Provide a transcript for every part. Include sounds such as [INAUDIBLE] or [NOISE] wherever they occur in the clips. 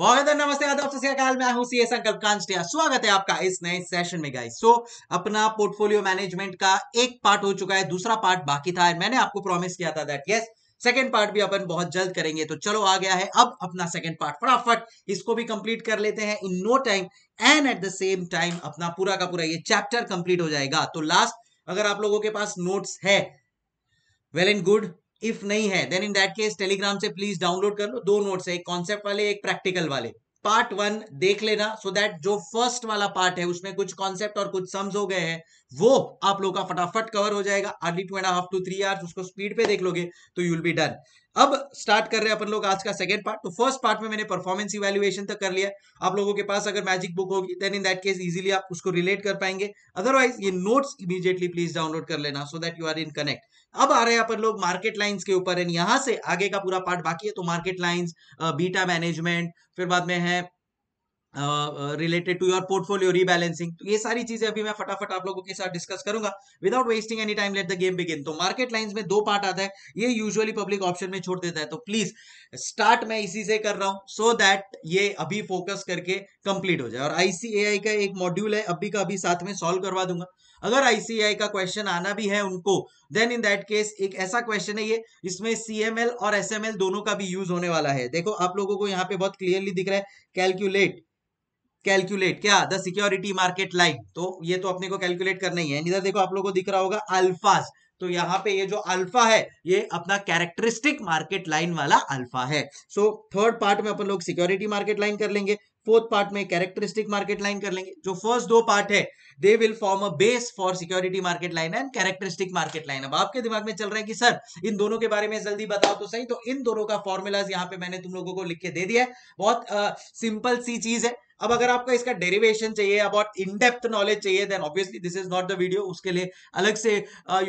वाहन नमस्ते आदाब सत्याकाल मैं हूं सीए संकल्प कांस्टिया स्वागत है आपका इस नए सेशन में गाइस सो so, अपना पोर्टफोलियो मैनेजमेंट का एक पार्ट हो चुका है दूसरा पार्ट बाकी था मैंने आपको प्रॉमिस किया था दैट यस सेकेंड पार्ट भी अपन बहुत जल्द करेंगे तो चलो आ गया है अब अपना सेकेंड पार्ट फटाफट इसको भी कंप्लीट कर लेते हैं in no time and at the same time अपना पूरा का पूरा ये चैप्टर कंप्लीट हो जाएगा तो लास्ट अगर आप लोगों के पास नोट्स है वेल एंड गुड इफ नहीं है then in that case Telegram से प्लीज डाउनलोड कर लो दो नोट्स है एक कॉन्सेप्ट वाले एक प्रैक्टिकल वाले पार्ट वन देख लेना सो so दैट जो फर्स्ट वाला पार्ट है उसमें कुछ कॉन्सेप्ट और कुछ सम्स हो गए हैं वो आप लोगों का फटाफट कवर हो जाएगा early two and half to three hours उसको स्पीड पे देख लोगे तो यूल बी डन अब स्टार्ट कर रहे हैं अपन लोग आज का सेकंड पार्ट तो फर्स्ट पार्ट में मैंने परफॉर्मेंस इवेल्युएशन तक कर लिया आप लोगों के पास अगर मैजिक बुक होगी then in that case easily आप उसको रिलेट कर पाएंगे अदरवाइज ये नोट्स इमीडिएटली प्लीज डाउनलोड कर लेना so that you are in connect अब आ रहे हैं अपन लोग मार्केट लाइन्स के ऊपर एंड यहाँ से आगे का पूरा पार्ट बाकी है तो मार्केट लाइन्स बीटा मैनेजमेंट फिर बाद में है related to your portfolio rebalancing तो ये सारी चीजें अभी मैं फटाफट आप लोगों के साथ डिस्कस करूंगा without wasting any time let the game begin तो मार्केट लाइन में दो पार्ट आता है ये यूजली पब्लिक ऑप्शन में छोड़ देता है तो प्लीज स्टार्ट मैं इसी से कर रहा हूं सो so दैट ये अभी फोकस करके कंप्लीट हो जाए और आईसीएआई का एक मॉड्यूल है अभी का अभी साथ में सॉल्व करवा दूंगा अगर आईसीआई का क्वेश्चन आना भी है उनको देन इन दैट केस एक ऐसा क्वेश्चन है ये इसमें सीएमएल और एसएमएल दोनों का भी यूज होने वाला है देखो आप लोगों को यहाँ पे बहुत क्लियरली दिख रहा है कैलकुलेट कैलकुलेट क्या द सिक्योरिटी मार्केट लाइन तो ये तो अपने को कैलकुलेट करना ही है इधर देखो आप लोगों को दिख रहा होगा अल्फाज तो यहाँ पे ये जो अल्फा है ये अपना कैरेक्टरिस्टिक मार्केट लाइन वाला अल्फा है सो थर्ड पार्ट में अपन लोग सिक्योरिटी मार्केट लाइन कर लेंगे फोर्थ पार्ट में कैरेक्टरिस्टिक मार्केट लाइन कर लेंगे जो फर्स्ट दो पार्ट है they will form a base for security market line and characteristic market line अब आपके दिमाग में चल रहा है कि सर इन दोनों के बारे में जल्दी बताओ तो सही तो इन दोनों का फॉर्मूलाज यहाँ पे मैंने तुम लोगों को लिख के दे दिया है बहुत सिंपल uh, सी चीज है अब अगर आपको इसका डेरिवेशन चाहिए अबाउट इनडेप्थ नॉलेज चाहिए then obviously this is not the video उसके लिए अलग से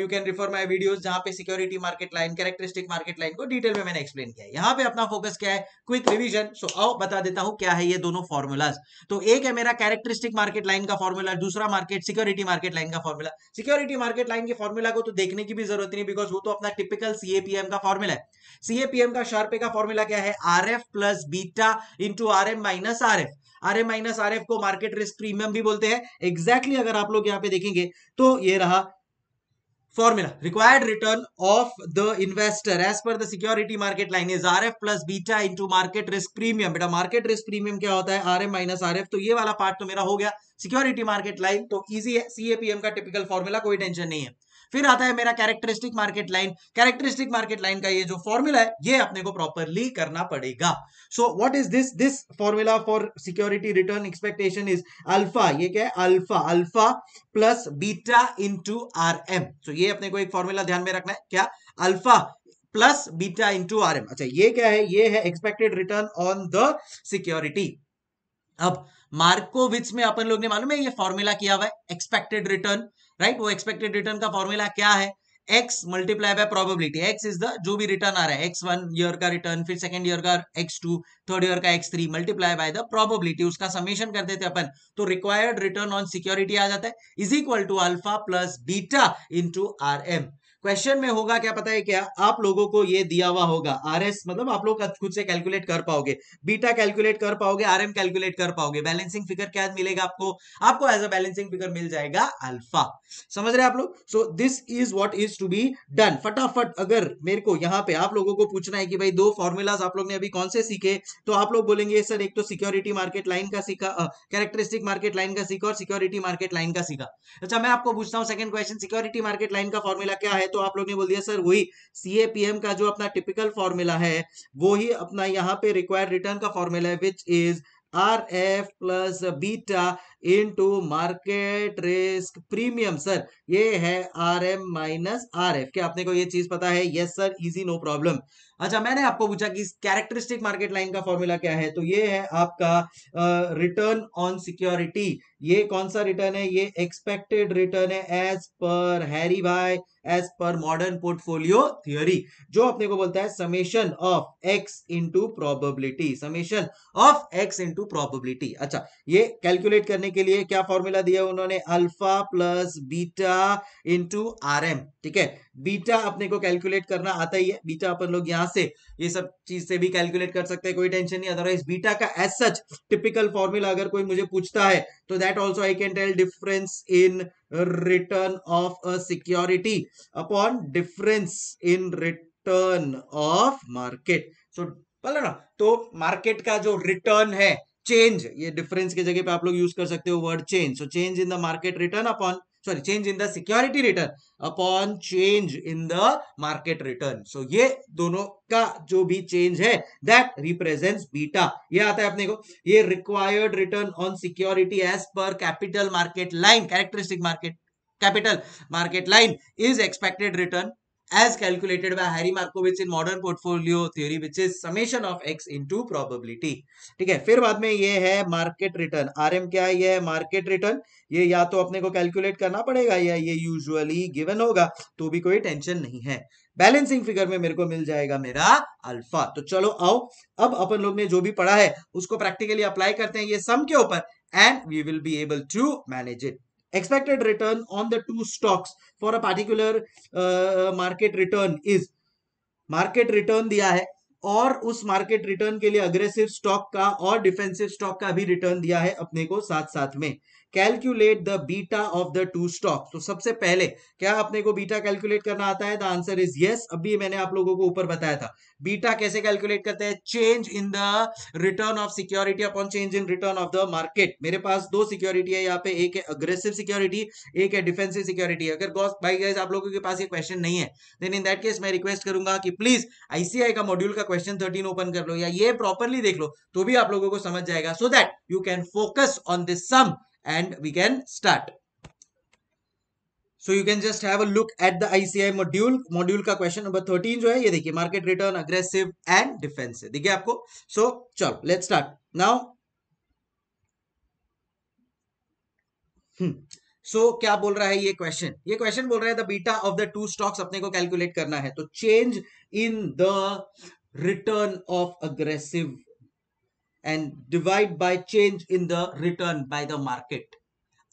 you can refer my video जहां पे security market line characteristic market line को डिटेल में मैंने एक्सप्लेन किया यहाँ पे अपना फोकस क्या है क्विक रिविजन सो आओ बता देता हूँ क्या है ये दोनों फॉर्मुलाज तो एक है मेरा कैरेक्टरिस्टिक मार्केट लाइन का फॉर्मूला दूसरा मार्केट सिक्योरिटी मार्केट लाइन का फॉर्मूला सिक्योरिटी मार्केट लाइन के फॉर्मूला को तो देखने की भी जरूरत नहीं बिकॉज वो तो अपना टिपिकल सीएपीएम का फॉर्मूला है सीएपीएम का शार्पे का फॉर्मूला क्या है R F plus beta into R M minus R F R minus R F को मार्केट रिस्क प्रीमियम भी बोलते हैं एग्जैक्टली exactly अगर आप लोग यहां पे देखेंगे तो ये रहा formula required return of the investor as per security market line is R F plus beta into market risk premium beta market risk premium क्या होता है आर एम माइनस आर तो ये वाला पार्ट तो मेरा हो गया सिक्योरिटी मार्केट लाइन तो ईजी है सीएपीएम का टिपिकल फॉर्मूला कोई टेंशन नहीं है फिर आता है मेरा characteristic market line characteristic market line का ये जो फॉर्मूला है ये अपने को प्रॉपरली करना पड़ेगा so what is this this formula for security return expectation is alpha ये क्या है alpha alpha plus beta into R M so ये अपने को एक फॉर्मूला ध्यान में रखना है क्या alpha plus beta into R M अच्छा ये क्या है ये है expected return on the security अब मार्कोविच में अपन लोग ने मालूम है ये फॉर्मूला किया हुआ है एक्सपेक्टेड रिटर्न राइट वो एक्सपेक्टेड रिटर्न का फॉर्मूला क्या है X multiply by probability X is the जो भी रिटर्न आ रहा है एक्स वन ईयर का रिटर्न फिर सेकंड ईयर का एक्स टू थर्ड ईयर का X three multiply by the probability उसका समेशन कर देते अपन तो रिक्वायर्ड रिटर्न ऑन सिक्योरिटी आ जाता है is equal to alpha plus beta into R M question में होगा क्या पता है क्या आप लोगों को ये दिया हुआ होगा आर एस मतलब आप लोग खुद से कैलकुलेट कर पाओगे बीटा कैलकुलेट कर पाओगे आर एम कैलकुलेट कर पाओगे बैलेंसिंग फिगर क्या मिलेगा आपको आपको एज अ बैलेंसिंग फिगर मिल जाएगा अल्फा समझ रहे हैं आप लोग so this is what is to be done फटाफट अगर मेरे को यहाँ पे आप लोगों को पूछना है कि भाई दो फॉर्मूलाज आप लोग ने अभी कौन से सीखे तो आप लोग बोलेंगे सर एक तो सिक्योरिटी मार्केट लाइन का सीखा कैरेक्टरिस्टिक मार्केट लाइन का सीखा और सिक्योरिटी मार्केट लाइन का सीखा अच्छा मैं आपको पूछता हूँ second question security market line का फॉर्मूला क्या है तो तो आप लोग ने बोल दिया सर वही सीएपीएम का जो अपना टिपिकल फॉर्मूला है वो ही अपना यहाँ पे रिक्वायर्ड रिटर्न का फॉर्मूला है which is R F plus beta into market risk premium sir ये है R M minus R F क्या आपने को ये चीज पता है yes sir easy no problem अच्छा मैंने आपको पूछा कि कैरेक्टरिस्टिक मार्केट लाइन का फॉर्मूला क्या है तो ये है आपका रिटर्न ऑन सिक्योरिटी ये कौन सा रिटर्न है ये एक्सपेक्टेड रिटर्न है एज पर हैरी भाई as per modern portfolio theory जो अपने को बोलता है summation of X into probability summation of X into probability अच्छा ये कैलकुलेट करने के लिए क्या फॉर्मूला दिया उन्होंने alpha plus beta into R M ठीक है बीटा अपने को कैलकुलेट करना आता ही है बीटा अपन लोग यहाँ से ये सब चीज से भी कैलकुलेट कर सकते हैं कोई टेंशन नहीं अदरवाइज बीटा का एज सच टिपिकल फॉर्मूला अगर कोई मुझे पूछता है तो that also I can tell difference in return of a security upon difference in return of market so बोला ना तो मार्केट का जो रिटर्न है चेंज ये डिफरेंस की जगह पे आप लोग यूज कर सकते हो word change so change in the market return upon sorry change in the security return upon change in the market return so ये दोनों का जो भी चेंज है दैट रिप्रेजेंट्स बीटा ये आता है अपने को ये required return on security as per capital market line characteristic market capital market line is expected return as calculated by Harry Markowitz in modern portfolio theory which is summation of x into probability ठीक है फिर बाद में ये है market return RM क्या है ये है market return ये या तो अपने को कैलकुलेट करना पड़ेगा या ये यूजुअली गिवन होगा तो भी कोई टेंशन नहीं है बैलेंसिंग फिगर में मेरे को मिल जाएगा मेरा अल्फा तो चलो आओ अब अपन लोग ने जो भी पढ़ा है उसको प्रैक्टिकली अप्लाई करते हैं ये सम के ऊपर and we will be able to manage it expected return on the two stocks for a particular uh, market return is market return दिया है और उस मार्केट रिटर्न के लिए अग्रेसिव स्टॉक का और डिफेंसिव स्टॉक का भी रिटर्न दिया है अपने को साथ साथ में calculate the beta of the two stock तो सबसे पहले क्या अपने को बीटा कैलकुलेट करना आता है द आंसर इज यस अभी मैंने आप लोगों को ऊपर बताया था बीटा कैसे कैलकुलेट करते हैं change in the return of security upon change in return of the market मेरे पास दो सिक्योरिटी है यहाँ पे एक है अग्रेसिव सिक्योरिटी एक है डिफेंसिव सिक्योरिटी अगर भाई गाइज आप लोगों के पास ये क्वेश्चन नहीं है देन इन दैट केस मैं रिक्वेस्ट करूंगा कि प्लीज आईसीआई का मॉड्यूल का क्वेश्चन थर्टीन ओपन कर लो या ये प्रॉपरली देख लो तो भी आप लोगों को समझ जाएगा so that you can focus on this sum and we can start. So you can just have a look at the ICI module module का क्वेश्चन number thirteen जो है ये देखिए market return aggressive and defensive देखिए आपको so so, चलो let start now so क्या बोल रहा है ये क्वेश्चन ये क्वेश्चन बोल रहा है the beta of the two stocks अपने को कैलकुलेट करना है तो change in the return of aggressive and divide by change in the return by the market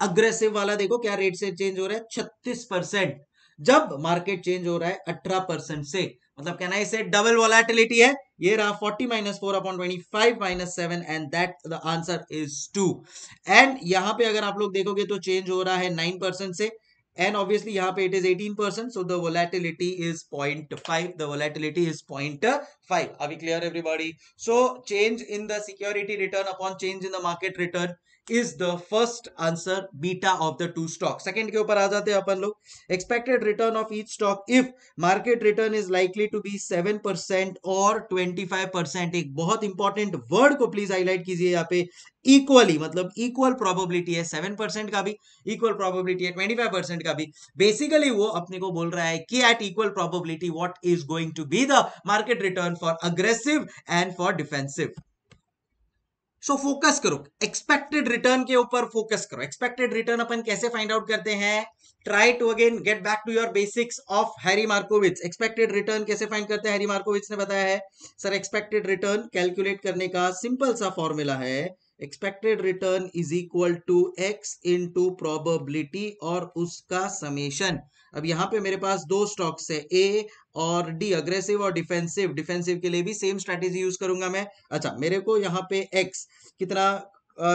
aggressive वाला देखो क्या रेट से चेंज हो रहा है छत्तीस परसेंट जब मार्केट चेंज हो रहा है अठारह परसेंट से मतलब कहना इसे डबल वोलाटिलिटी है ये रहा 40 minus four upon twenty five minus seven and that the answer is two and यहां पे अगर आप लोग देखोगे तो चेंज हो रहा है नाइन परसेंट से And obviously, here it is 18%. So the volatility is 0.5. The volatility is 0.5. Are we clear, everybody? So change in the security return upon change in the market return is the first answer beta of the two stock second के ऊपर आ जाते हैं अपन लोग expected return of each stock if market return is likely to be seven percent और twenty five percent एक बहुत इंपॉर्टेंट वर्ड को प्लीज हाईलाइट कीजिए यहाँ पे इक्वली मतलब इक्वल प्रोबेबिलिटी है सेवन परसेंट का भी इक्वल प्रोबेबिलिटी है ट्वेंटी फाइव परसेंट का भी बेसिकली वो अपने को बोल रहा है कि at equal probability what is going to be the market return for aggressive and for defensive so focus करो एक्सपेक्टेड रिटर्न के ऊपर फोकस करो एक्सपेक्टेड रिटर्न अपन कैसे फाइंड आउट करते हैं try to again get back to your basics of Harry Markowitz expected return कैसे find करते हैं हैरी मार्कोविट्स ने बताया है सर एक्सपेक्टेड रिटर्न कैलकुलेट करने का सिंपल सा फॉर्मूला है expected return is equal to X into probability और उसका समेशन अब यहाँ पे मेरे पास दो स्टॉक्स है ए और डी अग्रेसिव और डिफेंसिव डिफेंसिव के लिए भी सेम स्ट्रेटेजी यूज करूंगा मैं अच्छा मेरे को यहाँ पे एक्स कितना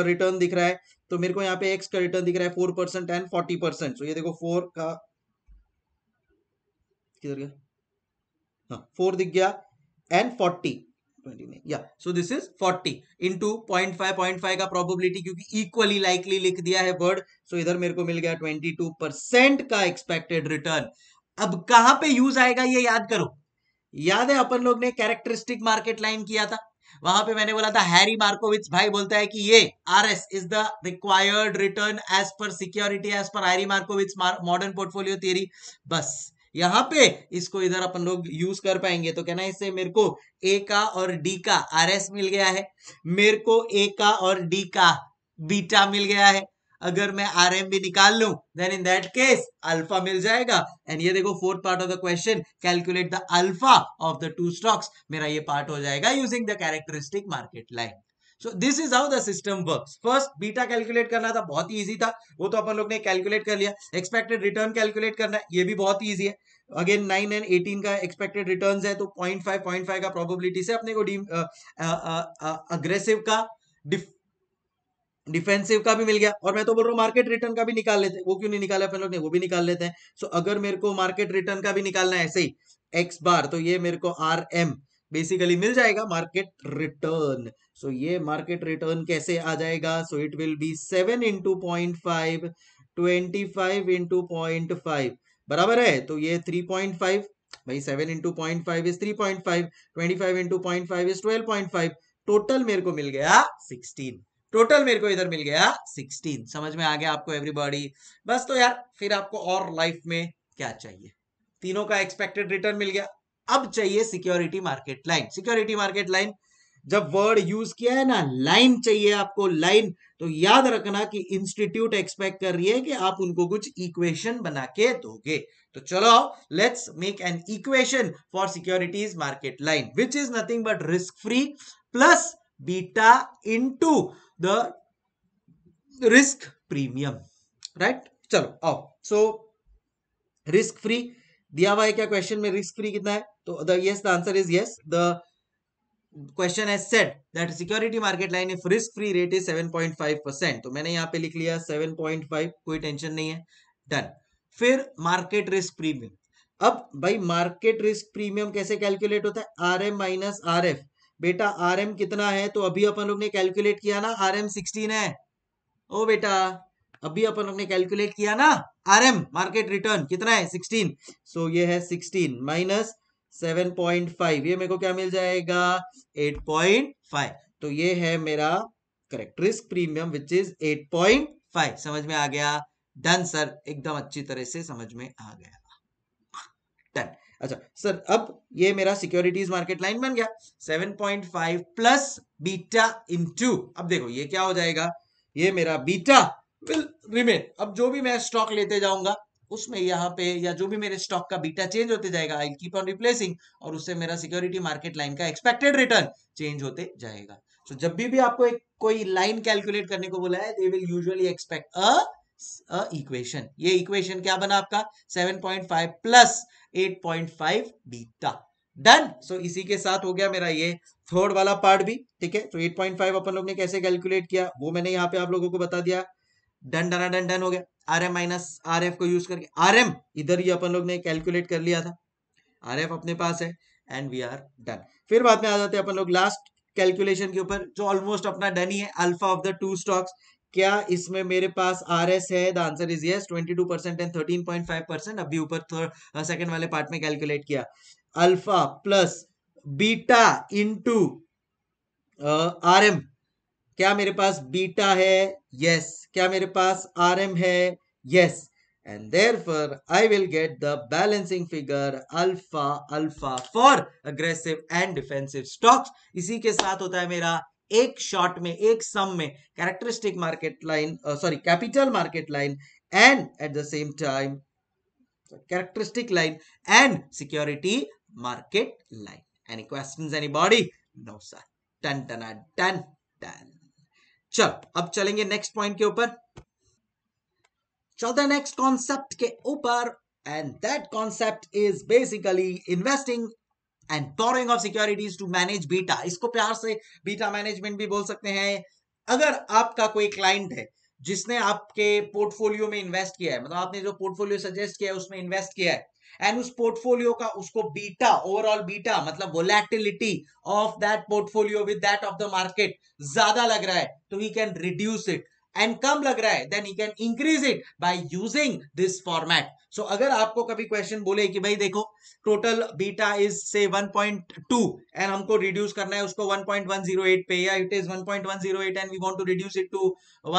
रिटर्न दिख रहा है तो मेरे को यहाँ पे एक्स का रिटर्न दिख रहा है four percent and forty percent तो ये देखो फोर का किधर गया हाँ फोर दिख गया एंड फोर्टी ट्वेंटी में या so this is forty into point five point five का प्रोबेबिलिटी क्योंकि इक्वली लाइकली लिख दिया है वर्ड सो so इधर मेरे को मिल गया ट्वेंटी टू परसेंट का एक्सपेक्टेड रिटर्न अब कहां पे यूज आएगा ये याद करो याद है अपन लोग ने कैरेक्टरिस्टिक मार्केट लाइन किया था वहां पे मैंने बोला था हैरी मार्कोविच भाई बोलता है कि ये R S is the required return as per security as per Harry Markowitz modern portfolio theory बस यहाँ पे इसको इधर अपन लोग यूज कर पाएंगे तो कहना इससे मेरे को ए का और डी का आर एस मिल गया है मेरे को ए का और डी का बीटा मिल गया है अगर मैं आर एम भी निकाल लू then in that case alpha मिल जाएगा एंड ये देखो fourth part of the question calculate the alpha of the two stocks मेरा ये पार्ट हो जाएगा using the characteristic market line so this is how the system work first beta calculate करना था बहुत ही ईजी था वो तो अपन लोग ने कैलकुलेट कर लिया एक्सपेक्टेड रिटर्न कैलकुलेट करना है ये भी बहुत ही ईजी है अगेन नाइन एंड एटीन का एक्सपेक्टेड रिटर्न है तो पॉइंट फाइव पॉइंट फाइव का प्रॉबिलिटी से अपने को अग्रेसिव का डिफेंसिव का भी मिल गया और मैं तो बोल रहा हूँ मार्केट रिटर्न का भी निकाल लेते हैं वो क्यों नहीं निकाले अपन लोग ने वो भी निकाल लेते हैं सो so, अगर मेरे को मार्केट रिटर्न का भी निकालना है ऐसे ही एक्स बार तो ये मेरे को आर एम बेसिकली मिल जाएगा मार्केट रिटर्न सो ये मार्केट रिटर्न कैसे आ जाएगा so it will be seven into point five twenty five into point five बराबर है तो ये थ्री पॉइंट फाइव भाई seven into point five is three point five twenty five into point five is twelve point five total मेरे को मिल गया sixteen total मेरे को इधर मिल गया सिक्सटीन समझ में आ गया आपको एवरीबॉडी बस तो यार फिर आपको और लाइफ में क्या चाहिए तीनों का एक्सपेक्टेड रिटर्न मिल गया अब चाहिए security market line security market line जब वर्ड यूज किया है ना लाइन चाहिए आपको लाइन तो याद रखना कि इंस्टीट्यूट एक्सपेक्ट कर रही है कि आप उनको कुछ इक्वेशन बना के दोगे तो चलो let's make an equation for securities market line which is nothing but risk free plus beta into the risk premium right चलो आओ सो रिस्क फ्री दिया हुआ है क्या क्वेश्चन में रिस्क फ्री कितना है तो the yes the answer is yes the question has set that security market line if risk free rate is 7.5 percent तो मैंने यहाँ पे लिख लिया 7.5 कोई टेंशन नहीं है डन फिर मार्केट रिस्क प्रीमियम अब भाई मार्केट रिस्क प्रीमियम कैसे कैलकुलेट होता है R M minus R F बेटा आर एम कितना है तो अभी अपन लोग ने कैलकुलेट किया ना आर एम सिक्सटीन है ओ बेटा अभी अपन हमने कैलकुलेट किया ना आरएम मार्केट रिटर्न कितना है 16 सो so, ये है 16 माइनस 7.5 ये मेरे को क्या मिल जाएगा 8.5 तो ये है मेरा correct risk premium which is 8.5 समझ में आ गया डन सर एकदम अच्छी तरह से समझ में आ गया डन अच्छा सर अब ये मेरा सिक्योरिटीज मार्केट लाइन बन गया 7.5 प्लस बीटा इनटू अब देखो ये क्या हो जाएगा ये मेरा बीटा विल रिमेन अब जो भी मैं स्टॉक लेते जाऊंगा उसमें यहाँ पे या जो भी मेरे स्टॉक का बीटा चेंज होते जाएगा आई कीप ऑन रिप्लेसिंग और उससे मेरा सिक्योरिटी मार्केट लाइन का एक्सपेक्टेड रिटर्न चेंज होते जाएगा सो so, जब भी, भी आपको एक कोई लाइन कैलकुलेट करने को बोला है they will usually expect a equation ये इक्वेशन क्या बना आपका 7.5 plus 8.5 beta done so so, इसी के साथ हो गया मेरा ये थर्ड वाला पार्ट भी ठीक है तो 8.5 अपन लोग ने कैसे कैलकुलेट किया वो मैंने यहाँ पे आप लोगों को बता दिया डन डन डन डन हो गया R M minus R F को यूज करके आर एम इधर ही अपन लोग ने कैलकुलेट कर लिया था आर एफ अपने पास है एंड वी आर डन फिर बाद में आ जाते हैं अपन लोग लास्ट कैलकुलेशन के ऊपर जो ऑलमोस्ट अपना डन ही है alpha of the two stocks क्या इसमें मेरे पास आर एस है the answer is yes two percent and thirteen point five percent अभी ऊपर सेकंड वाले पार्ट में कैलकुलेट किया alpha plus beta into R M क्या मेरे पास बीटा है यस yes. क्या मेरे पास आर एम है yes and therefore I will get the balancing figure alpha alpha for aggressive and defensive stocks इसी के साथ होता है मेरा एक शॉट में एक सम में characteristic market line sorry capital market line and at the same time characteristic line and security market line. Any questions, anybody? No, sir. Dun, dun, dun, dun. चल अब चलेंगे नेक्स्ट पॉइंट के ऊपर चलते next concept के ऊपर and that concept is basically investing and borrowing of securities to manage beta इसको प्यार से बीटा मैनेजमेंट भी बोल सकते हैं अगर आपका कोई क्लाइंट है जिसने आपके पोर्टफोलियो में इन्वेस्ट किया है मतलब आपने जो पोर्टफोलियो सजेस्ट किया है उसमें इन्वेस्ट किया है एंड उस पोर्टफोलियो का उसको बीटा ओवरऑल बीटा मतलब volatility of that portfolio with that of the market ज्यादा लग रहा है तो he can reduce it and कम लग रहा है then he can increase it by using this format so अगर आपको कभी क्वेश्चन बोले कि भाई देखो टोटल बीटा इज से 1.2 एंड हमको रिड्यूस करना है उसको 1.108 पे या it is 1.108 and we want to reduce it to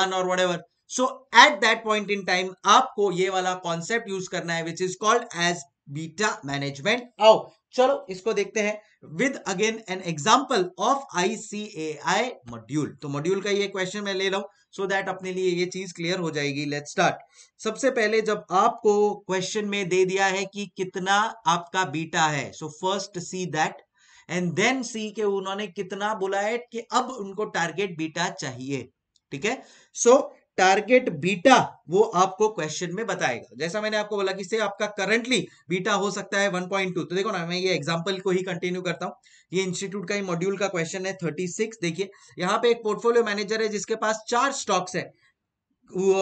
1 और whatever so at that point in time आपको ये वाला कॉन्सेप्ट यूज करना है which is called as beta management आओ चलो इसको देखते हैं with again an example of I C A I module तो मॉड्यूल का ये क्वेश्चन मैं ले रहा हूं सो so दैट अपने लिए ये चीज क्लियर हो जाएगी लेट स्टार्ट सबसे पहले जब आपको क्वेश्चन में दे दिया है कि कितना आपका बीटा है so first see that and then see के उन्होंने कितना बोला है कि अब उनको टारगेट बीटा चाहिए ठीक है सो so, टारगेट बीटा वो आपको क्वेश्चन में बताएगा जैसा मैंने आपको बोला कि से आपका करंटली बीटा हो सकता है 1.2 तो देखो ना मैं ये एग्जांपल को ही कंटिन्यू करता हूँ ये इंस्टीट्यूट का ही मॉड्यूल का क्वेश्चन है 36 देखिए यहाँ पे एक पोर्टफोलियो मैनेजर है जिसके पास चार स्टॉक्स है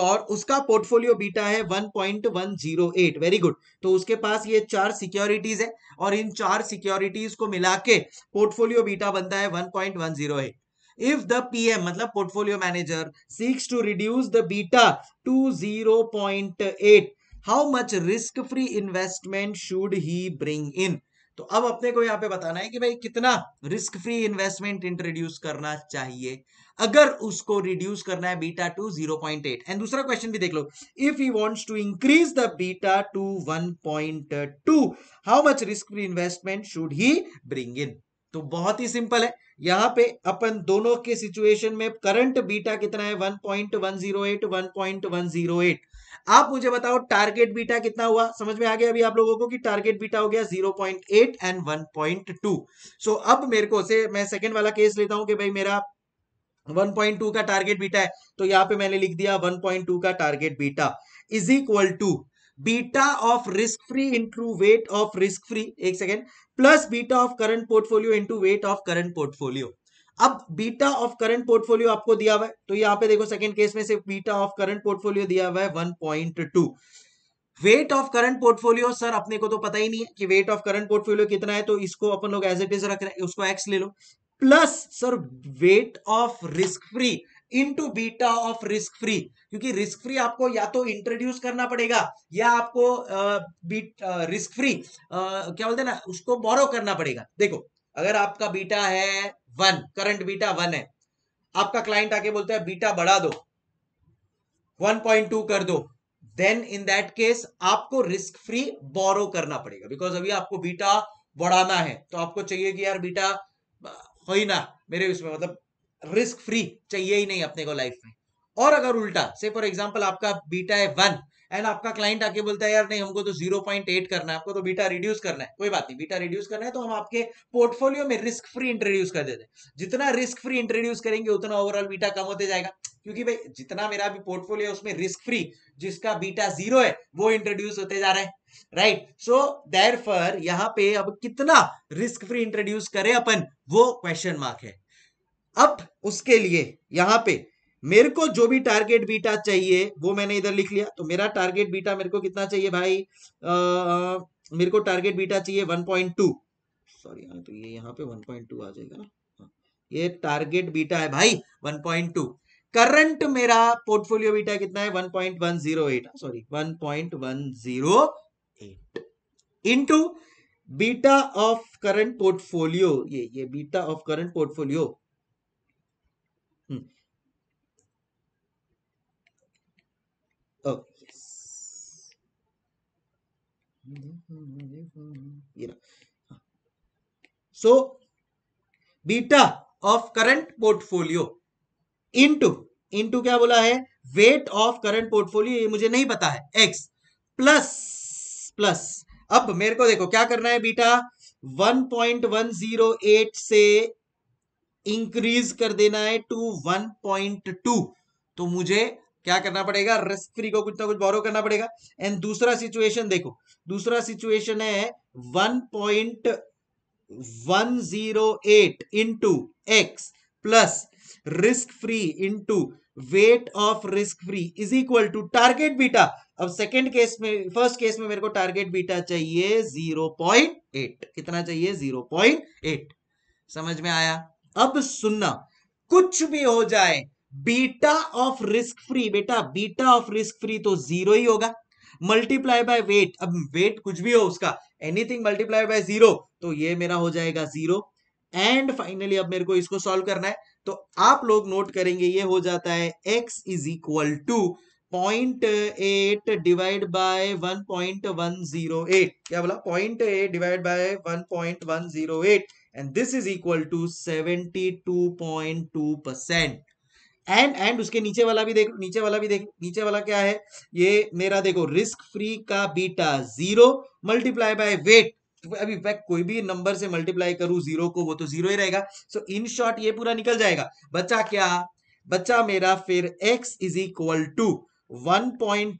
और उसका पोर्टफोलियो बीटा है 1.108 वेरी गुड तो उसके पास ये चार सिक्योरिटीज है और इन चार सिक्योरिटीज को मिला के पोर्टफोलियो बीटा बनता है 1.108 इफ द पीएम मतलब seeks to reduce the beta to zero point eight how much risk free investment should he bring in तो अब अपने को यहां पे बताना है कि भाई कितना रिस्क फ्री इन्वेस्टमेंट इंट्रोड्यूस करना चाहिए अगर उसको रिड्यूस करना है बीटा टू 0.8 एंड दूसरा क्वेश्चन भी देख लो if he wants to increase the beta to 1.2 how much risk free investment should he bring in तो बहुत ही सिंपल है यहाँ पे अपन दोनों के सिचुएशन में करंट बीटा कितना है 1.108 1.108 आप मुझे बताओ टारगेट बीटा कितना हुआ समझ में आ गया अभी आप लोगों को कि टारगेट बीटा हो गया 0.8 एंड 1.2 सो अब मेरे को से मैं सेकंड वाला केस लेता हूं कि भाई मेरा 1.2 का टारगेट बीटा है तो यहाँ पे मैंने लिख दिया 1.2 का target beta is equal to beta of risk free into weight of risk free एक second plus beta of current portfolio into weight of current portfolio अब बीटा ऑफ करंट पोर्टफोलियो आपको दिया हुआ है तो यहाँ पे देखो सेकंड केस में सिर्फ बीटा ऑफ करंट पोर्टफोलियो दिया हुआ है 1.2 weight of current portfolio sir अपने को तो पता ही नहीं है कि वेट ऑफ करंट पोर्टफोलियो कितना है तो इसको अपन लोग एज इट इज रख रहे हैं उसको एक्स ले लो plus sir weight of risk free into beta of risk free क्योंकि रिस्क फ्री आपको या तो इंट्रोड्यूस करना पड़ेगा या आपको बीट रिस्क फ्री क्या बोलते हैं ना उसको बोरो करना पड़ेगा देखो अगर आपका बीटा है वन करंट बीटा वन है आपका क्लाइंट आके बोलता है बीटा बढ़ा दो 1.2 कर दो देन इन दैट केस आपको रिस्क फ्री बोरो करना पड़ेगा बिकॉज अभी आपको बीटा बढ़ाना है तो आपको चाहिए कि यार बीटा हो ही ना मेरे उसमें मतलब रिस्क फ्री चाहिए ही नहीं अपने को लाइफ में और अगर उल्टा से फॉर एग्जाम्पल आपका बीटा है वन एंड आपका क्लाइंट आके बोलता है यार नहीं हमको तो जीरो पॉइंट एट करना है आपको तो बीटा रिड्यूस करना है कोई बात नहीं बीटा रिड्यूस करना है तो हम आपके पोर्टफोलियो में रिस्क फ्री इंट्रोड्यूस कर देते हैं जितना रिस्क फ्री इंट्रोड्यूस करेंगे उतना ओवरऑल बीटा कम होते जाएगा क्योंकि भाई जितना मेरा भी पोर्टफोलियो उसमें रिस्क फ्री जिसका बीटा जीरो है वो इंट्रोड्यूस होते जा रहे हैं राइट सो देर यहाँ पे अब कितना रिस्क फ्री इंट्रोड्यूस करे अपन वो क्वेश्चन मार्क है अब उसके लिए यहां पे मेरे को जो भी टारगेट बीटा चाहिए वो मैंने इधर लिख लिया तो मेरा टारगेट बीटा मेरे को कितना चाहिए भाई आ, मेरे को टारगेट बीटा चाहिए 1.2 सॉरी हाँ, तो ये यहाँ पे 1.2 आ जाएगा ना हाँ, ये टारगेट बीटा है भाई 1.2 करंट मेरा पोर्टफोलियो बीटा कितना है 1.108 sorry 1.108 into beta of current portfolio ये ये beta of current portfolio Oh, yes. [LAUGHS] You know. So, beta of current portfolio into into क्या बोला है वेट ऑफ करंट पोर्टफोलियो ये मुझे नहीं पता है एक्स प्लस प्लस अब मेरे को देखो क्या करना है बीटा 1.108 से इंक्रीज कर देना है टू 1.2 तो मुझे क्या करना पड़ेगा रिस्क फ्री को कुछ ना कुछ बोरो करना पड़ेगा एंड दूसरा सिचुएशन देखो दूसरा सिचुएशन है one point one zero eight into x plus risk free into weight of risk free is equal to target beta अब सेकेंड केस में फर्स्ट केस में मेरे को टारगेट बीटा चाहिए जीरो पॉइंट एट कितना चाहिए जीरो पॉइंट एट समझ में आया अब सुनना कुछ भी हो जाए बीटा ऑफ रिस्क फ्री बेटा बीटा ऑफ रिस्क फ्री तो जीरो ही होगा मल्टीप्लाई बाय वेट अब वेट कुछ भी हो उसका एनीथिंग मल्टीप्लाई बाय जीरो तो ये मेरा हो जाएगा जीरो एंड फाइनली अब मेरे को इसको सॉल्व करना है तो आप लोग नोट करेंगे ये हो जाता है x is equal to point eight divide by one point one zero eight क्या बोला point eight divide by one point one zero eight and this is equal to seventy two point two percent and and उसके नीचे वाला भी देख नीचे वाला भी देख नीचे वाला क्या है ये मेरा देखो रिस्क फ्री का beta zero multiply by weight अभी फैक्ट कोई भी नंबर से मल्टीप्लाई करूं जीरो को वो तो जीरो ही रहेगा सो इन शॉर्ट ये पूरा निकल जाएगा बच्चा क्या बच्चा मेरा फिर x is equal to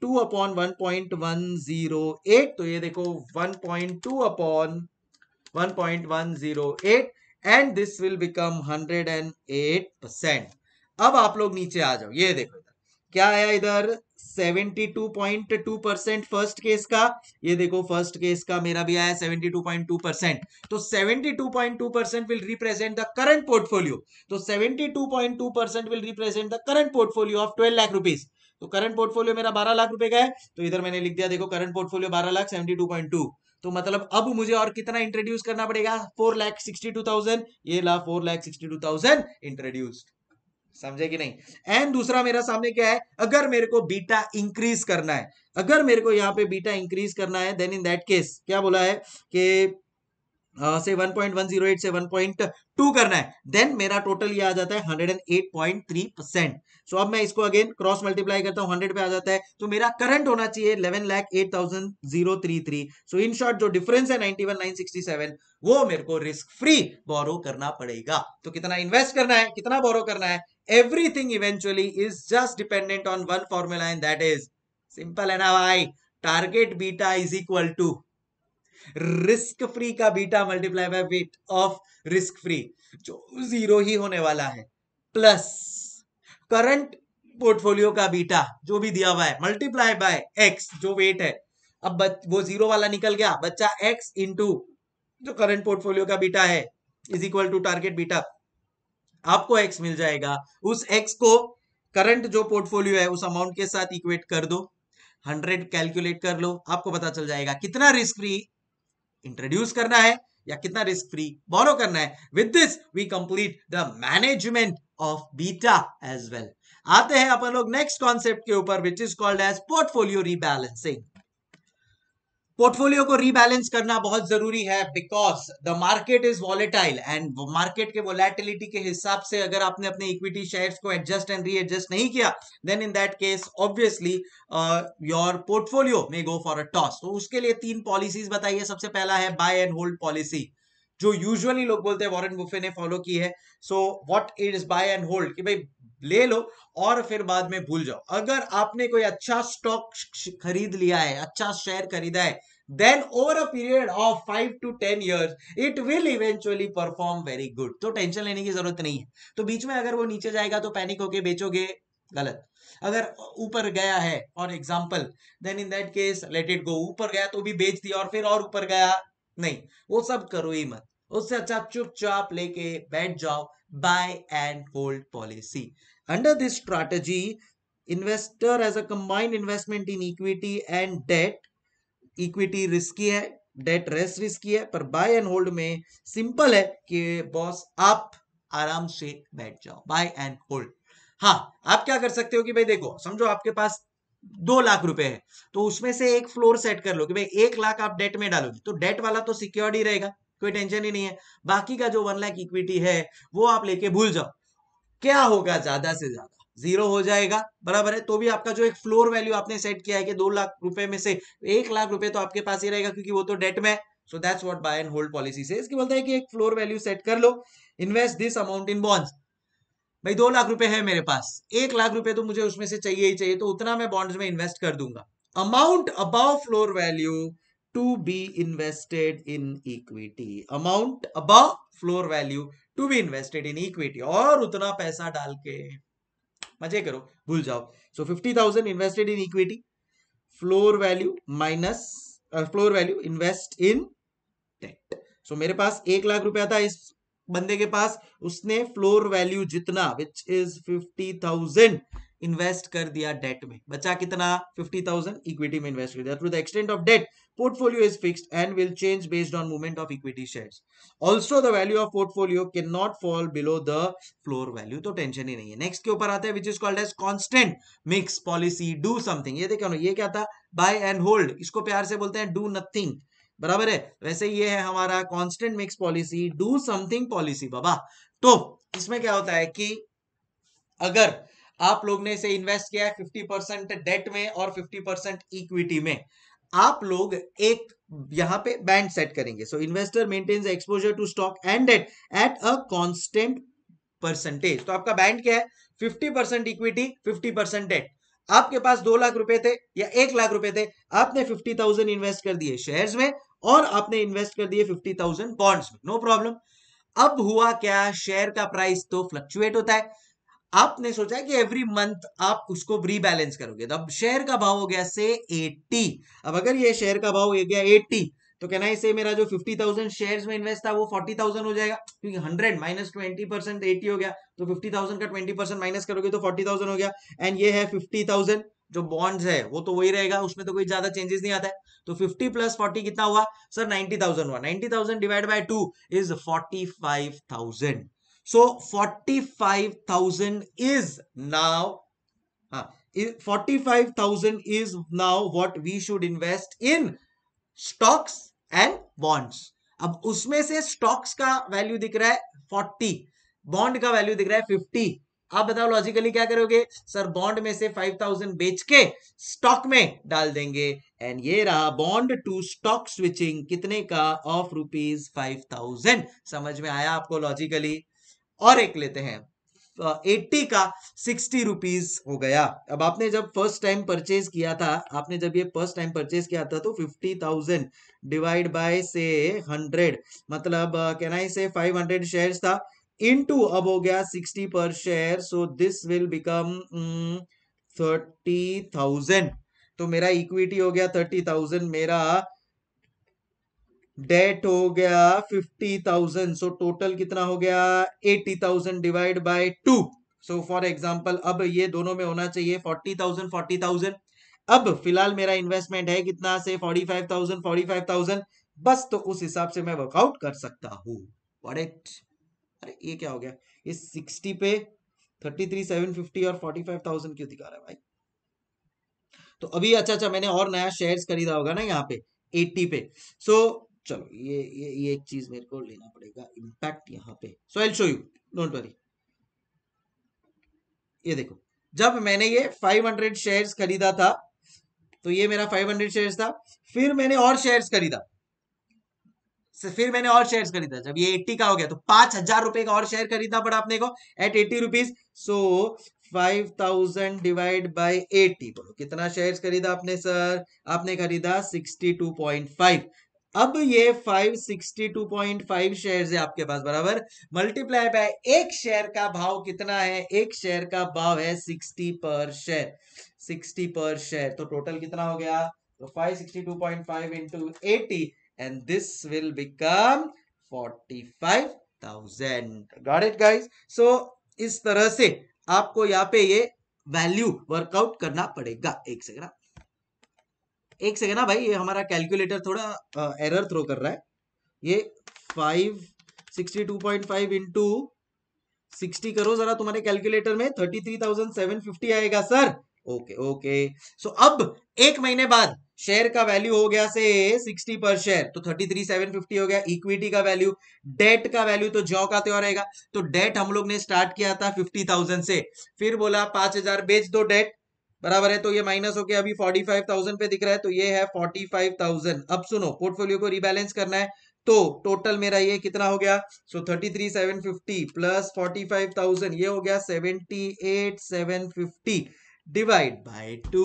two upon eight तो ये देखो two upon this will become hundred and eight percent अब आप लोग नीचे आ जाओ ये देखो इधर क्या आया इधर 72.2 परसेंट फर्स्ट केस का ये देखो फर्स्ट केस का मेरा भी आया 72.2 परसेंट तो 72.2 percent will represent the current portfolio तो 72.2 percent will represent the current portfolio of 12 lakh rupees तो करंट पोर्टफोलियो मेरा 12 लाख रुपए का है तो इधर मैंने लिख दिया देखो करंट पोर्टफोलियो बारह लाख सेवेंटी तो मतलब अब मुझे और कितना इंट्रोड्यूस करना पड़ेगा four lakh sixty two thousand ये ला four lakh sixty two thousand introduced समझे कि नहीं एंड दूसरा मेरा सामने क्या है अगर मेरे को बीटा इंक्रीज करना है अगर मेरे को यहाँ पे बीटा इंक्रीज करना है देन इन दैट केस क्या बोला है कि Uh, से 1.108 से 1.2 करना है देन मेरा टोटल ये आ जाता है 108.3 परसेंट सो अब मैं इसको अगेन क्रॉस मल्टीप्लाई करता हूँ 100 पे आ जाता है तो मेरा करंट होना चाहिए 11 लाख 8033 सो इन शॉर्ट जो डिफरेंस है 91,967 वो मेरे को रिस्क फ्री बोरो करना पड़ेगा तो कितना इन्वेस्ट करना है कितना बोरो करना है everything eventually is just dependent on one formula and that is simple and why target beta is equal to risk free ka beta multiply by weight of risk free jo zero hi hone wala hai plus current portfolio का beta जो भी दिया हुआ है multiply by x जो weight है अब वो जीरो वाला निकल गया बच्चा एक्स इनटू जो करंट पोर्टफोलियो का बीटा है is equal to target beta आपको एक्स मिल जाएगा उस एक्स को करंट जो पोर्टफोलियो है उस अमाउंट के साथ इक्वेट कर दो हंड्रेड कैलकुलेट कर लो आपको पता चल जाएगा कितना रिस्क फ्री इंट्रोड्यूस करना है या कितना रिस्क फ्री बोरो करना है with this we complete the management of beta as well आते हैं अपन लोग नेक्स्ट कॉन्सेप्ट के ऊपर which is called as portfolio rebalancing portfolio को रीबैलेंस करना बहुत जरूरी है because the market is volatile and market के वॉलेटिलिटी के हिसाब से अगर आपने अपने इक्विटी शेयर्स को एडजस्ट एंड रीएडजस्ट नहीं किया then in that case obviously your portfolio में गो फॉर अ टॉस तो उसके लिए तीन पॉलिसीज बताइए सबसे पहला है बाय एंड होल्ड पॉलिसी जो यूजुअली लोग बोलते हैं वॉरेन बुफे ने फॉलो की है so what is buy and hold कि भाई ले लो और फिर बाद में भूल जाओ अगर आपने कोई अच्छा स्टॉक खरीद लिया है अच्छा शेयर खरीदा है then over a period of five to ten years it will eventually perform very good तो टेंशन लेने की जरूरत नहीं है तो बीच में अगर वो नीचे जाएगा तो पैनिक होके बेचोगे गलत अगर ऊपर गया है for example then in that case let it go ऊपर गया तो भी बेच दिया और फिर और ऊपर गया नहीं वो सब करो ही मत उससे अच्छा चुपचाप लेके बैठ जाओ buy and hold policy. Under this strategy, investor has a combined investment in equity and debt. Equity risky hai debt less risky hai par buy and hold mein simple hai ki boss aap aaram se baith jao buy and hold ha aap kya kar sakte ho ki bhai dekho samjho aapke paas दो लाख रुपए है तो उसमें से एक floor set कर लो कि भाई एक लाख आप डेट में डालोगे तो डेट वाला तो सिक्योर ही रहेगा कोई टेंशन ही नहीं है बाकी का जो वन लाख इक्विटी है वो आप लेके भूल जाओ क्या होगा ज्यादा से ज्यादा जीरो हो जाएगा बराबर है तो भी आपका जो एक फ्लोर वैल्यू आपने सेट किया है कि दो लाख रुपए में से एक लाख रुपए तो आपके पास ही रहेगा क्योंकि वो तो डेट में so that's what buy and hold policy से इसकी बोलता है कि एक फ्लोर वैल्यू सेट कर लो invest this amount in bonds भाई दो लाख रुपए है मेरे पास एक लाख रुपए तो मुझे उसमें से चाहिए ही चाहिए तो उतना मैं बॉन्ड्स में इन्वेस्ट कर दूंगा amount above floor value to be invested in equity amount above floor value to be invested in equity और उतना पैसा डाल के मजे करो भूल जाओ so fifty thousand invested in equity floor value minus floor value invest in debt so मेरे पास एक लाख रुपया था इस बंदे के पास उसने फ्लोर वैल्यू जितना which is fifty thousand invest कर दिया डेट में बचा कितना फिफ्टी थाउजेंड इक्विटी में इन्वेस्ट कर दिया to the extent of debt portfolio is is and will change based on movement of equity equity shares. The value of portfolio portfolio not fall below the floor value तो tension ही नहीं है next के ऊपर आता है which is called as constant mix policy do something ये देखो ये क्या था बाय एंड होल्ड इसको प्यार से बोलते हैं डू नथिंग बराबर है वैसे ये है हमारा constant mix policy do something policy बाबा तो इसमें क्या होता है कि अगर आप लोग ने इसे इन्वेस्ट किया है फिफ्टी परसेंट डेट में और फिफ्टी परसेंट इक्विटी में आप लोग एक यहां पे बैंड सेट करेंगे so investor maintains exposure to stock and debt at a constant percentage तो आपका बैंड क्या है fifty percent equity fifty percent debt आपके पास दो लाख रुपए थे या एक लाख रुपए थे आपने फिफ्टी थाउजेंड इन्वेस्ट कर दिए शेयर्स में और आपने इन्वेस्ट कर दिए फिफ्टी थाउजेंड बॉन्ड्स में नो no प्रॉब्लम अब हुआ क्या शेयर का प्राइस तो फ्लक्चुएट होता है आपने सोचा कि एवरी मंथ आप उसको रीबैलेंस करोगे तो अब शेयर का भाव हो गया से 80 अब अगर ये शेयर का भाव हो गया 80 तो कहना से मेरा जो 50,000 शेयर्स में इन्वेस्ट था वो 40,000 हो जाएगा क्योंकि 100 माइनस 20 परसेंट एटी हो गया तो 50,000 का 20 परसेंट माइनस करोगे तो 40,000 हो गया एंड ये है 50,000 जो बॉन्ड्स है वो तो वही रहेगा उसमें तो कोई ज्यादा चेंजेस नहीं आता है तो फिफ्टी प्लस फोर्टी कितना हुआ सर नाइन्टी हुआ 90,000 divide by two is 45,000 So 45,000 is now, ah uh, 45,000 is now what we should invest in stocks and bonds. ab usme se stocks ka value dikh raha hai 40, bond ka value dikh raha hai 50. आप बताओ logically क्या करोगे sir bond में से 5000 बेच के stock में डाल देंगे एंड ये रहा बॉन्ड टू स्टॉक स्विचिंग कितने का ऑफ रुपीज 5000 समझ में आया आपको लॉजिकली और एक लेते हैं एट्टी का सिक्सटी रुपीज हो गया अब आपने जब फर्स्ट टाइम परचेज किया था आपने जब ये फर्स्ट टाइम परचेज किया था तो फिफ्टी थाउजेंड डिवाइड बाय से हंड्रेड मतलब can I say five hundred share था इन टू अब हो गया sixty per share so this will become thirty thousand तो मेरा इक्विटी हो गया थर्टी थाउजेंड मेरा डेट हो गया फिफ्टी थाउजेंड सो टोटल कितना हो गया eighty thousand divide by two so for example अब ये दोनों में होना चाहिए फोर्टी थाउजेंड फोर्टी थाउजेंड अब फिलहाल मेरा इन्वेस्टमेंट है कितना से forty five thousand forty five thousand बस तो उस हिसाब से मैं वर्कआउट कर सकता हूँ अरे ये क्या हो गया ये सिक्सटी पे थर्टी थ्री सेवन फिफ्टी और फोर्टी फाइव थाउजेंड क्यों दिखा रहा है भाई तो अभी अच्छा अच्छा मैंने और नया शेयर्स खरीदा होगा ना यहाँ पे एट्टी पे सो so, चलो ये ये ये एक चीज मेरे को लेना पड़ेगा इम्पैक्ट यहाँ पे so I show you don't worry ये देखो जब मैंने ये 500 शेयर्स खरीदा था तो ये मेरा 500 शेयर्स था फिर मैंने और शेयर्स खरीदा फिर मैंने और शेयर्स खरीदा जब ये 80 का हो गया तो पांच हजार रुपए का और शेयर खरीदना पड़ा अपने को at eighty rupees so five thousand divide by eighty बोलो कितना शेयर्स खरीदा आपने सर आपने खरीदा सिक्सटी टू पॉइंट फाइव अब ये 562.5 शेयर्स है आपके पास बराबर मल्टीप्लाई बाय एक शेयर का भाव कितना है एक शेयर का भाव है 60 पर शेयर 60 पर शेयर तो टोटल कितना हो गया तो 562.5 into eighty and this will become 45,000 got it guys so इस तरह से आपको यहाँ पे ये वैल्यू वर्कआउट करना पड़ेगा एक सेकंड एक सेकेंड ना हाँ भाई ये हमारा कैलकुलेटर थोड़ा एरर थ्रो कर रहा है ये five sixty two point five into sixty करो जरा तुम्हारे कैलकुलेटर में thirty three thousand seven fifty आएगा सर ओके ओके सो अब एक महीने बाद शेयर का वैल्यू हो गया से सिक्सटी पर शेयर तो थर्टी थ्री सेवन फिफ्टी हो गया इक्विटी का वैल्यू डेट का वैल्यू तो जौ का त्योर रहेगा तो डेट हम लोग ने स्टार्ट किया था फिफ्टी थाउजेंड से फिर बोला पांच हजार बेच दो डेट बराबर है तो ये माइनस होके अभी 45,000 पे दिख रहा है तो ये है फोर्टी फाइव थाउजेंड अब सुनो पोर्टफोलियो को रिबैलेंस करना है तो टोटल मेरा ये कितना हो गया so thirty three seven fifty plus forty five thousand ये हो गया seventy eight seven fifty divide by two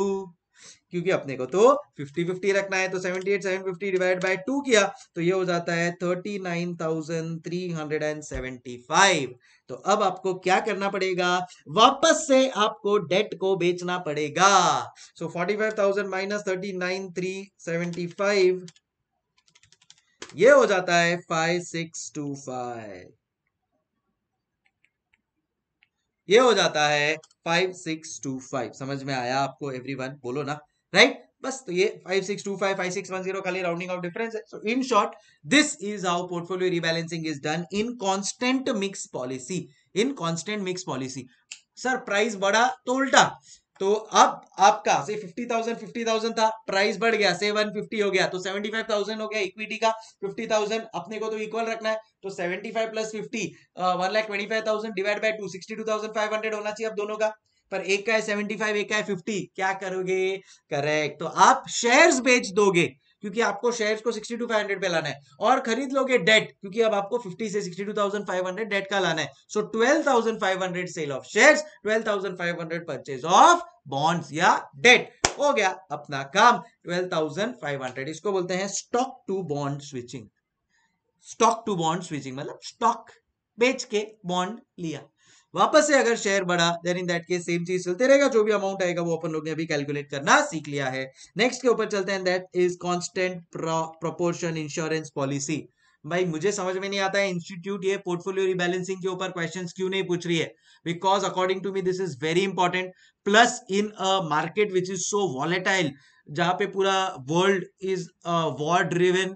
क्योंकि अपने को तो फिफ्टी फिफ्टी रखना है तो seventy eight seven fifty divide by two किया तो ये हो जाता है thirty nine thousand three hundred and seventy five तो अब आपको क्या करना पड़ेगा वापस से आपको डेट को बेचना पड़ेगा सो फोर्टी माइनस 39,375 ये हो जाता है फाइव सिक्स टू फाइव ये हो जाता है फाइव सिक्स टू फाइव समझ में आया आपको एवरीवन बोलो ना राइट बस तो ये 5625 5610 खाली राउंडिंग ऑफ डिफरेंस है so in short this is how portfolio rebalancing is done in constant mix policy in constant mix policy sir price बढ़ा तो उल्टा तो अब आपका से 50,000 50,000 था प्राइस बढ़ गया से 150 हो गया तो 75,000 हो गया इक्विटी का 50,000 अपने को तो इक्वल रखना है तो 75 plus fifty one lakh twenty five thousand divide by two sixty two thousand five hundred होना चाहिए अब दोनों का पर एक का है सेवेंटी फाइव एक का है फिफ्टी क्या करोगे करेक्ट तो आप शेयर्स बेच दोगे क्योंकि आपको शेयर्स को सिक्सटी टू फाइव हंड्रेड पे लाना है और खरीद लोगे डेट क्योंकि अब आपको फिफ्टी से sixty two thousand five hundred debt का लाना है so twelve thousand five hundred sale of shares twelve thousand five hundred purchase of bonds या डेट हो गया अपना काम ट्वेल्व थाउजेंड फाइव हंड्रेड इसको बोलते हैं stock to bond switching stock to bond switching मतलब स्टॉक बेच के बॉन्ड लिया वापस से अगर शेयर बढ़ा then in that case same चीज चलते रहेगा जो भी अमाउंट आएगा वो अपन लोग ने अभी कैलकुलेट करना सीख लिया है नेक्स्ट के ऊपर चलते हैं that is constant proportion insurance policy भाई मुझे समझ में नहीं आता है इंस्टीट्यूट ये पोर्टफोलियो रिबैलेंसिंग के ऊपर क्वेश्चंस क्यों नहीं पूछ रही है because according to me this is very important plus in a market which is so volatile जहां पे पूरा वर्ल्ड इज वॉर ड्रिवेन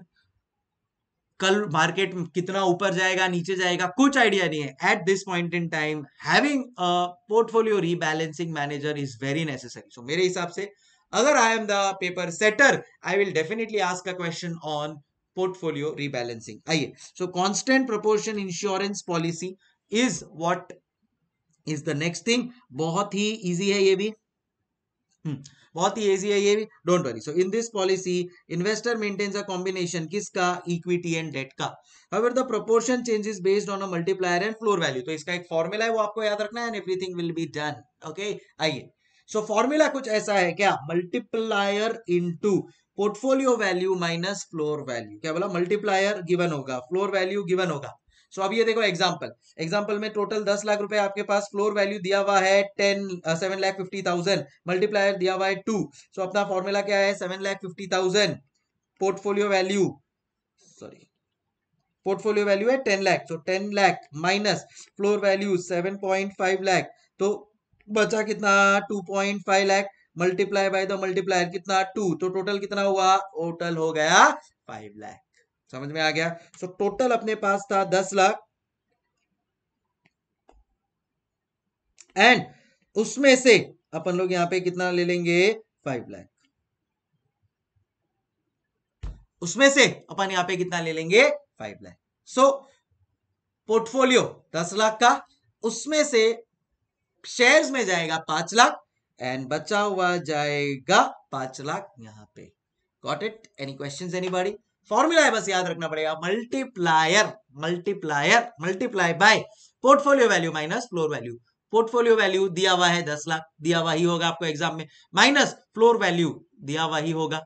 कल मार्केट कितना ऊपर जाएगा नीचे जाएगा कुछ आइडिया नहीं है at this point in time having a portfolio rebalancing manager is very necessary so मेरे हिसाब से अगर I am the paper setter I will definitely ask a question on portfolio rebalancing आइए so constant proportion insurance policy is what is the next thing बहुत ही easy है ये भी हम्म, बहुत ही इजी है ये भी don't worry so in this policy investor maintains a combination किसका इक्विटी एंड डेट का अगर the proportion changes based on a multiplier and floor value तो इसका एक फॉर्मूला है वो आपको याद रखना है and everything will be done okay आइए सो फॉर्मूला कुछ ऐसा है क्या multiplier into portfolio value minus floor value क्या बोला मल्टीप्लायर गिवन होगा फ्लोर वैल्यू गिवन होगा सो अब ये देखो एग्जाम्पल एग्जाम्पल में टोटल दस लाख रुपए आपके पास फ्लोर वैल्यू दिया हुआ है ten seven lakh fifty thousand multiplier दिया हुआ है टू सो अपना फॉर्मूला क्या है seven lakh fifty thousand portfolio value sorry portfolio value है ten lakh so ten lakh minus floor value seven point five lakh तो बचा कितना two point five lakh multiply by the multiplier कितना टू तो टोटल कितना हुआ टोटल हो गया फाइव लाख समझ में आ गया सो so, टोटल अपने पास था दस लाख एंड उसमें से अपन लोग यहां पे कितना ले लेंगे फाइव लाख उसमें से अपन यहां पे कितना ले लेंगे फाइव लाख सो पोर्टफोलियो दस लाख का उसमें से शेयर्स में जाएगा पांच लाख एंड बचा हुआ जाएगा पांच लाख यहां पे got it any questions anybody formula है बस याद रखना पड़ेगा multiplier multiplier multiply by portfolio value minus floor value portfolio value दिया हुआ है दस लाख दिया हुआ ही होगा आपको एग्जाम में माइनस फ्लोर वैल्यू दिया हुआ ही होगा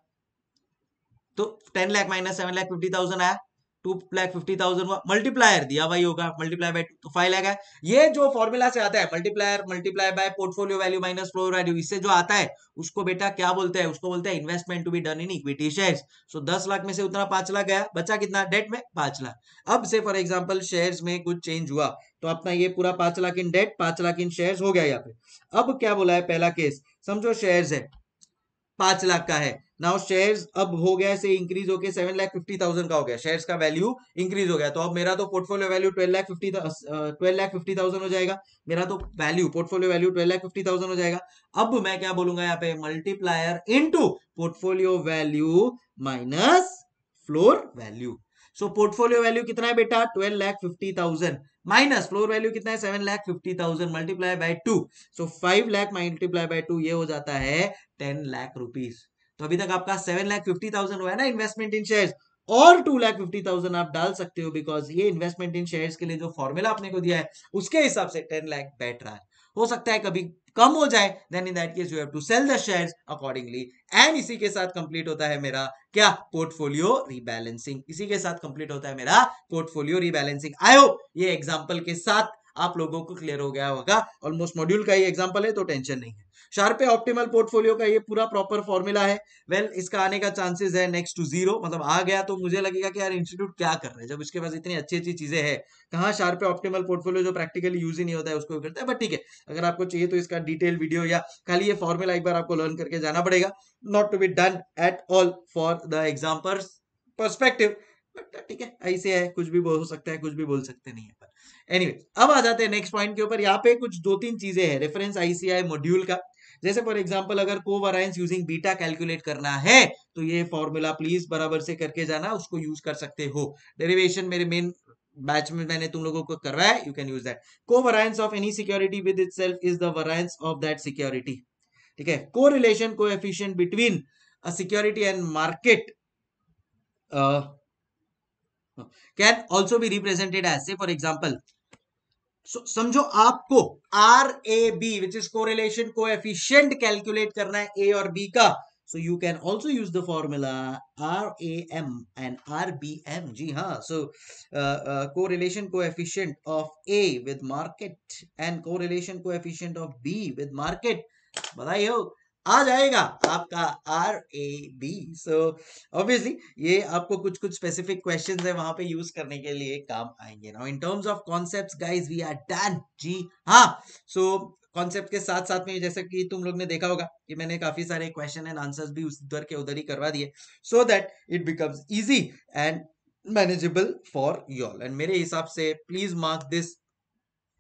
तो ten lakh minus seven lakh fifty thousand आया two lakh fifty thousand multiplier दिया भाई होगा मल्टीप्लाई बाय तो फाइव लैख है ये जो फॉर्मूला से आता है multiplier multiply by portfolio value minus floor value इससे जो आता है उसको बेटा क्या बोलते हैं उसको बोलते हैं investment to be done in equity share so दस लाख में से उतना पांच लाख गया बचा कितना डेट में पांच लाख अब से फॉर एग्जाम्पल शेयर में कुछ चेंज हुआ तो अपना ये पूरा पांच लाख इन डेट पांच लाख इन शेयर हो गया यहाँ पे अब क्या बोला है पहला केस समझो शेयर है पांच लाख का है नाउ शेयर्स अब हो गया से इंक्रीज होकर सेवन लाख फिफ्टी थाउजेंड का हो गया शेयर्स का वैल्यू इंक्रीज हो गया तो अब मेरा तो portfolio value twelve lakh fifty twelve lakh fifty thousand हो जाएगा मेरा तो value portfolio value twelve lakh fifty thousand हो जाएगा अब मैं क्या बोलूंगा यहाँ पे multiplier into portfolio value minus floor value so portfolio value कितना है बेटा twelve lakh fifty thousand minus floor value कितना है seven lakh fifty thousand multiply by two so five lakh multiply by two ये हो जाता है टेन लाख रुपीज तो अभी तक आपका सेवन लाख फिफ्टी थाउजेंड हुआ है ना इन्वेस्टमेंट इन शेयर्स और टू लाख फिफ्टी थाउजेंड आप डाल सकते हो बिकॉज ये इन्वेस्टमेंट इन शेयर्स के लिए जो फॉर्मूला आपने को दिया है उसके हिसाब से टेन लाख बैठ रहा है हो सकता है कभी कम हो जाए then in that case you have to sell the shares accordingly and इसी के साथ कंप्लीट होता है मेरा क्या पोर्टफोलियो रीबैलेंसिंग इसी के साथ कंप्लीट होता है मेरा पोर्टफोलियो रीबैलेंसिंग आई होप ये एग्जांपल के साथ आप लोगों को क्लियर हो गया होगा ऑलमोस्ट मॉड्यूल का ही एग्जांपल है तो टेंशन नहीं है शार्पे ऑप्टिमल पोर्टफोलियो का ये पूरा प्रॉपर फॉर्मूला है वेल well, इसका आने का चांसेस है नेक्स्ट टू जीरो मतलब आ गया तो मुझे लगेगा कि यार इंस्टीट्यूट क्या कर रहे हैं जब उसके पास इतनी अच्छी अच्छी चीजें हैं कहाँ शार्पे ऑप्टिमल पोर्टफोलियो जो प्रैक्टिकली यूज ही नहीं होता है उसको करता है बट ठीक है अगर आपको चाहिए तो इसका डिटेल वीडियो या खाली ये फॉर्मूला एक बार आपको लर्न करके जाना पड़ेगा not to be done at all for the exam perspective ठीक है ऐसे है कुछ भी बोल सकते हैं कुछ भी बोल सकते नहीं है एनीवे anyway, अब आ जाते हैं नेक्स्ट पॉइंट के ऊपर यहाँ पे कुछ दो तीन चीजें हैं रेफरेंस आईसीआई मॉड्यूल का जैसे फॉर एग्जाम्पल अगर कोवराइंस यूजिंग बीटा कैलकुलेट करना है तो ये फॉर्मूला प्लीज बराबर से करके जाना उसको यूज कर सकते हो डेरिवेशन मेरे मेन बैच में मैंने तुम लोगों को करवाया you can use that covariance of any security with self is the variance of that security ठीक है correlation coefficient between a security and market can also be represented as say for example समझो आपको R A B which is correlation coefficient calculate करना है A और B का so you can also use the formula R A M and R B M जी हाँ so correlation coefficient of A with market and correlation coefficient of B with market बताइए आ जाएगा आपका R A B so obviously ये आपको कुछ कुछ स्पेसिफिक क्वेश्चन है वहां पे यूज करने के लिए काम आएंगे now in terms of concept guys we are done जी हाँ सो so, कॉन्सेप्ट के साथ साथ में जैसे कि तुम लोग ने देखा होगा कि मैंने काफी सारे क्वेश्चन एंड आंसर्स भी उधर के उधर ही करवा दिए so that it becomes easy and manageable for y'all and मेरे हिसाब से please mark this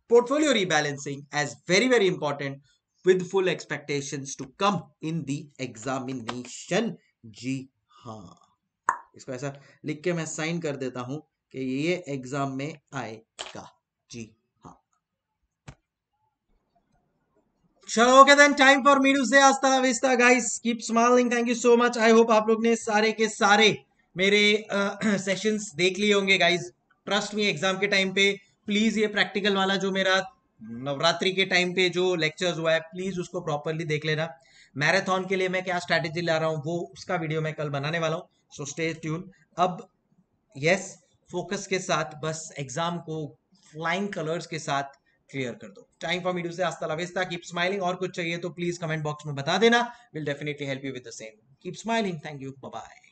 portfolio rebalancing as very very important with full expectations to come in the examination जी हाँ इसको ऐसा लिख के मैं साइन कर देता हूं कि ये एग्जाम में आएगा जी हाँ चलो okay then time for me to say hasta vista guys keep smiling thank you so much I hope आप लोग ने सारे के सारे मेरे सेशंस uh, देख लिए होंगे गाइस ट्रस्ट मी एग्जाम के टाइम पे प्लीज ये प्रैक्टिकल वाला जो मेरा नवरात्रि के टाइम पे जो लेक्चर्स हुआ है प्लीज उसको प्रॉपरली देख लेना मैराथन के लिए मैं क्या स्ट्रैटेजी ला रहा हूँ वो उसका वीडियो मैं कल बनाने वाला हूँ सो स्टे ट्यून अब यस फोकस के साथ बस एग्जाम को फ्लाइंग कलर्स के साथ क्लियर कर दो टाइम फॉर मीडियो से आस्ता लवेस्ता कीप स्माइलिंग और कुछ चाहिए तो प्लीज कमेंट बॉक्स में बता देना will definitely help you with the same keep smiling thank you bye